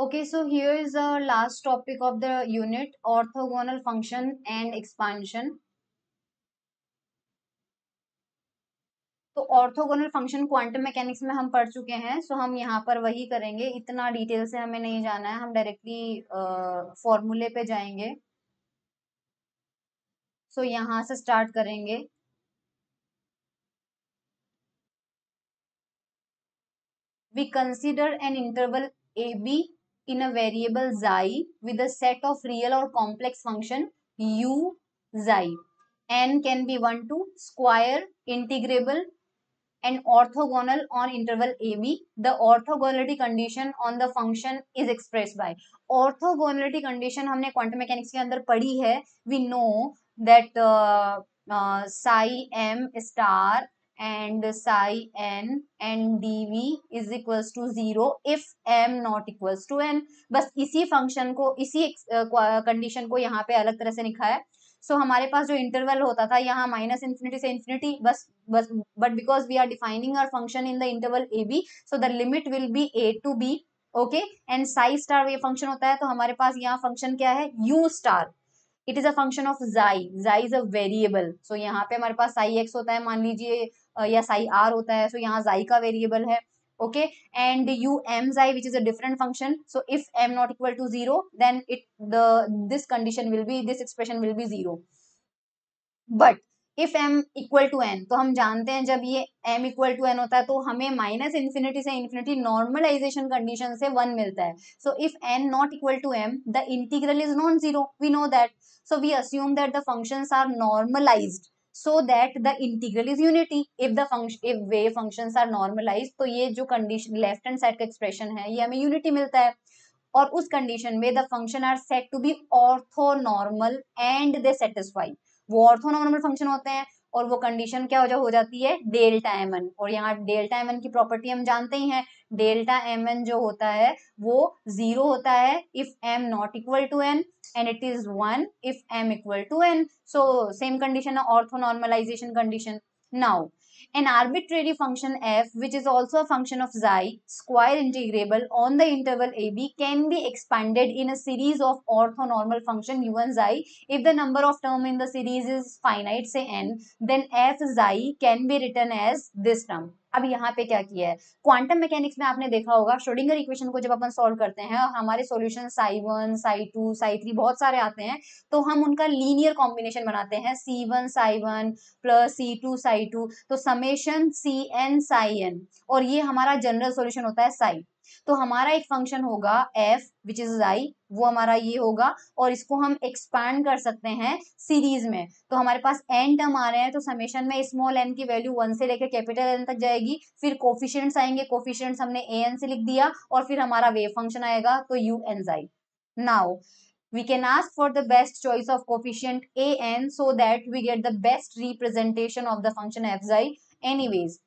Okay so here is a last topic of the unit orthogonal function and expansion तो orthogonal function quantum mechanics में हम पढ़ चुके हैं सो हम यहाँ पर वही करेंगे इतना डिटेल से हमें नहीं जाना है हम डायरेक्टली फॉर्मूले पे जाएंगे सो so, यहाँ से स्टार्ट करेंगे we consider an interval A B in a variable xi with a set of real or complex function u xi n can be 1 to square integrable and orthogonal on interval ab the orthogonality condition on the function is expressed by orthogonality condition हमने quantum mechanics के अंदर पढ़ी है we know that uh, uh, psi m star and psi n and dv is equals to zero if m not equal to n बस इसी function को इसी condition uh, को यहाँ पे अलग तरह से लिखा है सो so, हमारे पास जो इंटरवल होता था यहाँ माइनस इन्फिनिटी से इन्फिनिटी बस बस but because we are defining our function in the interval A B so the limit will be A to B okay and psi star ये फंक्शन होता है तो हमारे पास यहाँ फंक्शन क्या है u star it is a function of xi xi is a variable so यहाँ पे हमारे पास साई एक्स होता है मान लीजिए या साई आर होता है सो so, यहाँ जाई का वेरिएबल है okay and u m xi which is a different function so if m not equal to zero then it the this condition will be this expression will be zero but if m equal to n तो हम जानते हैं जब ये M equal to N होता है तो हमें माइनस इन्फिनिटी से इन्फिनिटी नॉर्मलाइजेशन कंडीशन से वन मिलता है so if n not equal to m the integral is non zero we know that so we assume that the functions are normalized so that the integral is unity if the function if we function are normalize तो ये जो condition left hand side का expression है ये हमें unity मिलता है और उस कंडीशन में the function are set to be orthonormal and they satisfy वो ऑर्थोनॉर्मल फंक्शन होते हैं और वो कंडीशन क्या हो, हो जाती है डेल्टा एमन और यहाँ डेल्टा एमन की प्रॉपर्टी हम जानते ही हैं डेल्टा एम एन जो होता है वो जीरो होता है if m not equal to n and it is one if m equal to n so same condition orthonormalization condition now an arbitrary function f which is also function of xi square integrable on the interval A b can be expanded in a series of orthonormal function u n xi if the number of term in the series is finite say n then f xi can be written as this term अब यहाँ पे क्या किया है quantum mechanics में आपने देखा होगा श्रोडिंगर इक्वेशन को जब अपन सॉल्व करते हैं हमारे solution psi one psi two psi three बहुत सारे आते हैं तो हम उनका लीनियर कॉम्बिनेशन बनाते हैं c one psi one plus c two psi two तो summation c n psi n और ये हमारा जनरल सोल्यूशन होता है साई तो हमारा एक फंक्शन होगा एफ विच इज आई वो हमारा ये होगा और इसको हम एक्सपैंड कर सकते हैं सीरीज में तो हमारे पास एन टर्म आ रहे हैं तो समेशन में स्मॉल एन की वैल्यू वन से लेकर कैपिटल एन तक जाएगी फिर कोफिशियंट्स आएंगे कोफिशियंट्स हमने ए एन से लिख दिया और फिर हमारा वेव फंक्शन आएगा तो u n xi now we can ask for the best choice of coefficient a n so that we get the best representation of the function f xi anyways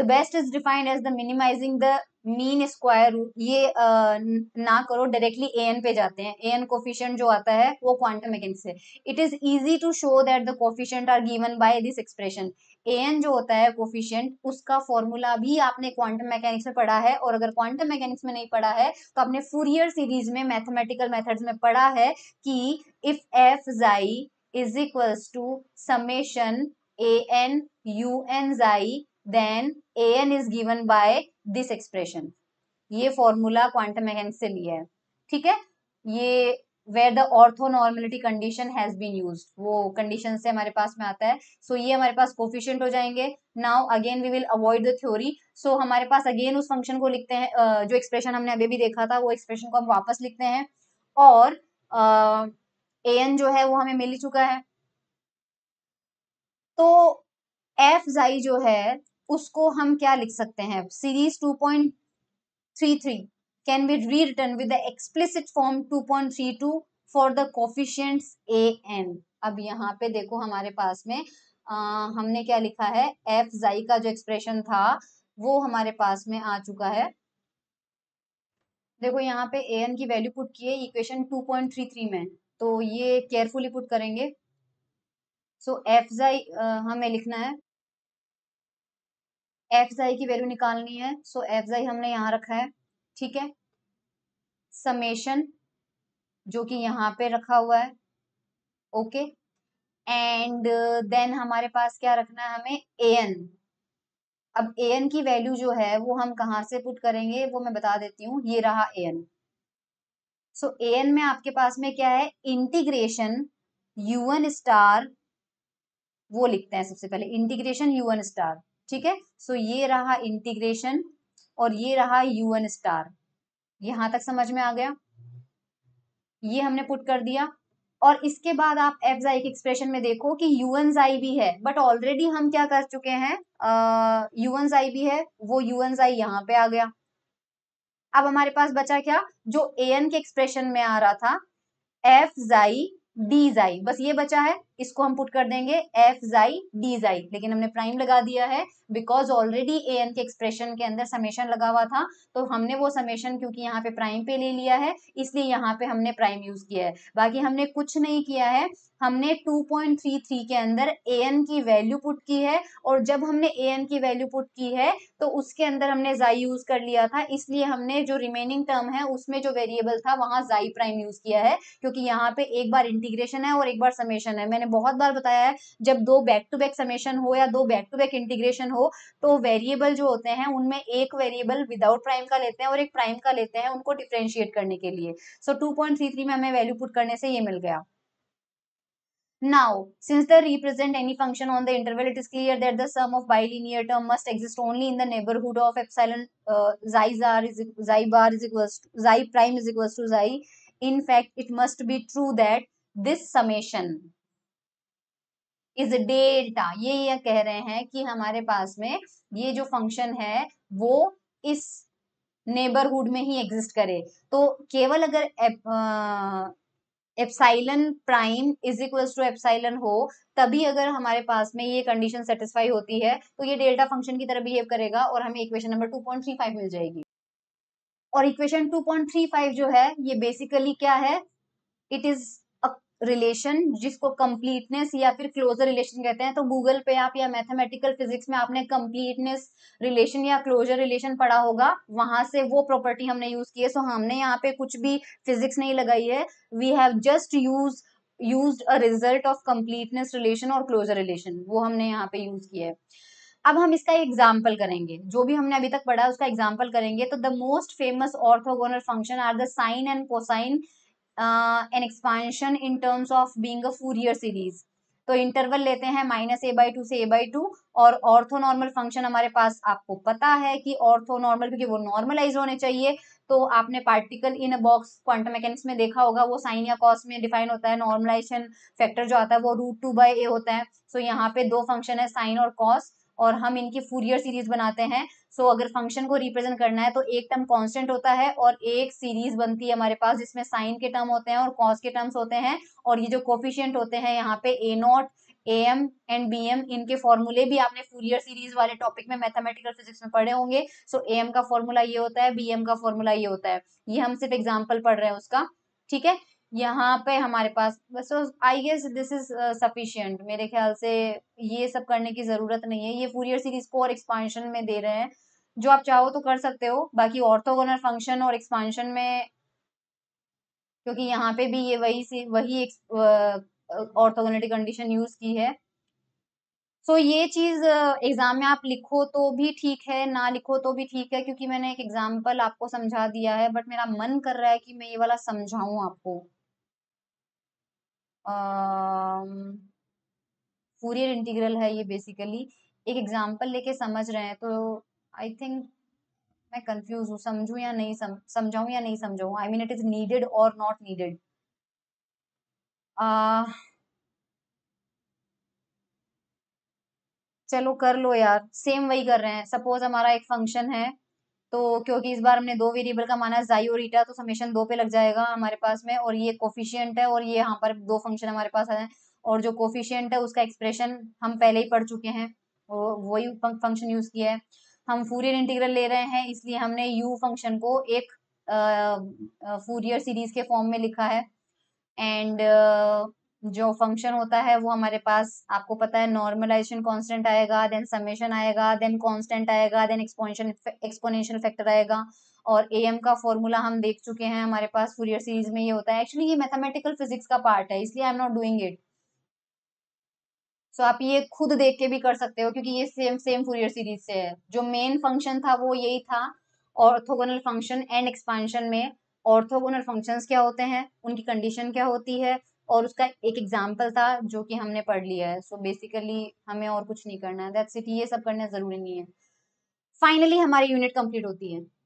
the best is defined as the minimizing the mean square root ये आ, ना करो directly N पे जाते हैं A N coefficient जो आता है वो क्वांटम मैकेनिक्स है it is easy to show that the coefficient are given by this expression a n जो होता है कोफिशियंट उसका फॉर्मूला भी आपने क्वांटम मैकेनिक्स में पढ़ा है और अगर क्वांटम मैकेनिक्स में नहीं पढ़ा है तो आपने फूरियर सीरीज में मैथमेटिकल मेथड्स में पढ़ा है कि if f xi is equals to summation a n u n xi then a n is given by this expression ये फॉर्मूला क्वांटम मैकेनिक्स से लिया है ठीक है ये where the ortho condition has been use वो कंडीशन से हमारे पास में आता है सो so, ये हमारे पास कोफिशियंट हो जाएंगे now again we will avoid the theory so हमारे पास अगेन उस फंक्शन को लिखते हैं जो एक्सप्रेशन हमने अभी भी देखा था वो एक्सप्रेशन को हम वापस लिखते हैं और ए एन जो है वो हमें मिल चुका है तो एफ जाई जो है उसको हम क्या लिख सकते हैं series 2.33 can be rewritten with the explicit form 2.32 for the coefficients a n अब यहाँ पे देखो हमारे पास में आ, हमने क्या लिखा है एफ जाई का जो एक्सप्रेशन था वो हमारे पास में आ चुका है देखो यहाँ पे ए एन की वैल्यू पुट की है इक्वेशन 2.33 में तो ये केयरफुली पुट करेंगे सो एफ जाई हमें लिखना है एफ जाई की वैल्यू निकालनी है सो एफ जाई हमने यहाँ रखा है ठीक है समेशन जो कि यहाँ पे रखा हुआ है ओके एंड देन हमारे पास क्या रखना है हमें ए एन अब ए एन की वैल्यू जो है वो हम कहाँ से पुट करेंगे वो मैं बता देती हूँ ये रहा ए एन सो ए एन में आपके पास में क्या है इंटीग्रेशन यू एन स्टार वो लिखते हैं सबसे पहले इंटीग्रेशन यू एन स्टार ठीक है सो ये रहा इंटीग्रेशन और ये रहा यू एन स्टार यहां तक समझ में आ गया ये हमने पुट कर दिया और इसके बाद आप एफ जाई के एक्सप्रेशन में देखो कि यू एन जाई भी है बट ऑलरेडी हम क्या कर चुके हैं यू एन जाई भी है वो यू एन जाई यहां पे आ गया अब हमारे पास बचा क्या जो ए एन के एक्सप्रेशन में आ रहा था एफ जाई डी जाई बस ये बचा है इसको हम पुट कर देंगे एफ जाई डी जाई लेकिन हमने प्राइम लगा दिया है बिकॉज ऑलरेडी ए एन के एक्सप्रेशन के अंदर समेशन लगा हुआ था तो हमने वो समेशन क्योंकि यहाँ पे प्राइम पे ले लिया है इसलिए यहाँ पे हमने प्राइम यूज किया है बाकी हमने कुछ नहीं किया है हमने 2.33 के अंदर ए एन की वैल्यू पुट की है और जब हमने ए एन की वैल्यू पुट की है तो उसके अंदर हमने जाई यूज कर लिया था इसलिए हमने जो रिमेनिंग टर्म है उसमें जो वेरिएबल था वहां जाई प्राइम यूज किया है क्योंकि यहाँ पे एक बार इंटीग्रेशन है और एक बार समेशन है मैंने मैंने बहुत बार बताया है जब दो बैक टू बैक समेशन हो या दो बैक टू बैक इंटीग्रेशन हो तो वेरिएबल जो होते हैं उनमें एक वेरिएबल विदाउट प्राइम का लेते हैं और एक प्राइम का लेते हैं उनको डिफ्रेंशिएट करने के लिए सो टू में हमें वैल्यू पुट करने से ये मिल गया Now, since the represent any function on the interval, it is clear that the sum of bilinear term must exist only in the neighborhood of epsilon xi uh, bar is, xi bar is equals to, xi prime is equals to xi. In fact, it must be true that this summation is delta ये ये कह रहे हैं कि हमारे पास में ये जो फंक्शन है वो इस नेबरहुड में ही एग्जिस्ट करे तो केवल अगर epsilon prime is equal to epsilon हो तभी अगर हमारे पास में ये कंडीशन सेटिस्फाई होती है तो ये डेल्टा फंक्शन की तरह बिहेव करेगा और हमें इक्वेशन नंबर 2.35 मिल जाएगी और इक्वेशन 2.35 जो है ये बेसिकली क्या है इट इज रिलेशन जिसको कंप्लीटनेस या फिर क्लोजर रिलेशन कहते हैं तो गूगल पे आप या मैथमेटिकल फिजिक्स में आपने कंप्लीटनेस रिलेशन या क्लोजर रिलेशन पढ़ा होगा वहां से वो प्रॉपर्टी हमने यूज की है सो हमने यहाँ पे कुछ भी फिजिक्स नहीं लगाई है we have just use use a result of completeness relation और क्लोजर रिलेशन वो हमने यहाँ पे यूज किया है अब हम इसका एग्जाम्पल करेंगे जो भी हमने अभी तक पढ़ा उसका एग्जाम्पल करेंगे तो the most famous orthogonal function are the sine and cosine an expansion in terms of being being a तो इंटरवल लेते हैं माइनस ए बाई टू से ए बाई टू और ऑर्थो नॉर्मल फंक्शन हमारे पास आपको पता है कि ऑर्थो नॉर्मल क्योंकि वो नॉर्मलाइज होने चाहिए तो आपने particle in a box quantum mechanics में देखा होगा वो साइन या कॉस में डिफाइन होता है नॉर्मलाइजेशन फैक्टर जो आता है वो रूट टू बाई ए होता है सो so यहाँ पे दो फंक्शन है साइन और कॉस और हम इनकी फूरियर सीरीज बनाते हैं सो so, अगर फंक्शन को रिप्रेजेंट करना है तो एक टर्म कांस्टेंट होता है और एक सीरीज बनती है हमारे पास जिसमें साइन के टर्म होते हैं और कॉस के टर्म्स होते हैं और ये जो कोफिशियंट होते हैं यहाँ पे a naught a m and b m इनके फॉर्मूले भी आपने फूरियर सीरीज वाले टॉपिक में मैथमेटिकल फिजिक्स में पढ़े होंगे सो ए एम का फॉर्मूला ये होता है बी एम का फॉर्मूला ये होता है ये हम सिर्फ एग्जाम्पल पढ़ रहे हैं उसका ठीक है यहाँ पे हमारे पास so I guess this is sufficient मेरे ख्याल से ये सब करने की ज़रूरत नहीं है ये फूरियर सीरीज को और एक्सपांशन में दे रहे हैं जो आप चाहो तो कर सकते हो बाकी ऑर्थोगोनल फंक्शन और एक्सपांशन में क्योंकि यहाँ पे भी ये वही सी वही ऑर्थोगोनलिटी कंडीशन यूज़ की है सो so, ये चीज़ एग्ज़ाम uh, में आप लिखो तो भी ठीक है ना लिखो तो भी ठीक है क्योंकि मैंने एक एग्जाम्पल आपको समझा दिया है बट मेरा मन कर रहा है कि मैं ये वाला समझाऊं आपको फूरियर इंटीग्रल है ये बेसिकली एक एग्जाम्पल लेके समझ रहे हैं तो आई थिंक मैं कंफ्यूज हूँ समझू या नहीं समझाऊ या नहीं समझाऊ I mean it is needed और नॉट नीडेड चलो कर लो यार सेम वही कर रहे हैं सपोज हमारा एक फंक्शन है तो क्योंकि इस बार हमने दो वेरिएबल का माना जाई और ईटा तो समेशन दो पे लग जाएगा हमारे पास में और ये कोफिशियंट है और ये यहाँ पर दो फंक्शन हमारे पास है और जो कोफिशियंट है उसका एक्सप्रेशन हम पहले ही पढ़ चुके हैं और वही फंक्शन यूज किया है हम फूरियर इंटीग्रल ले रहे हैं इसलिए हमने यू फंक्शन को एक फूरियर सीरीज के फॉर्म में लिखा है एंड uh, जो फंक्शन होता है वो हमारे पास आपको पता है नॉर्मलाइजेशन कांस्टेंट आएगा देन समेशन आएगा देन कांस्टेंट आएगा देन एक्सपोनेशन एक्सपोनेंशियल फैक्टर आएगा और ए एम का फॉर्मूला हम देख चुके हैं हमारे पास फूरियर सीरीज में ये होता है एक्चुअली ये मैथमेटिकल फिजिक्स का पार्ट है इसलिए I am not doing it so आप ये खुद देख के भी कर सकते हो क्योंकि ये सेम सेम फूरियर सीरीज से है जो मेन फंक्शन था वो यही था ऑर्थोगोनल फंक्शन एंड एक्सपांशन में ऑर्थोगोनल फंक्शंस क्या होते हैं उनकी कंडीशन क्या होती है और उसका एक एग्जाम्पल था जो कि हमने पढ़ लिया है सो so बेसिकली हमें और कुछ नहीं करना है दैट्स इट ये सब करना जरूरी नहीं है फाइनली हमारी यूनिट कंप्लीट होती है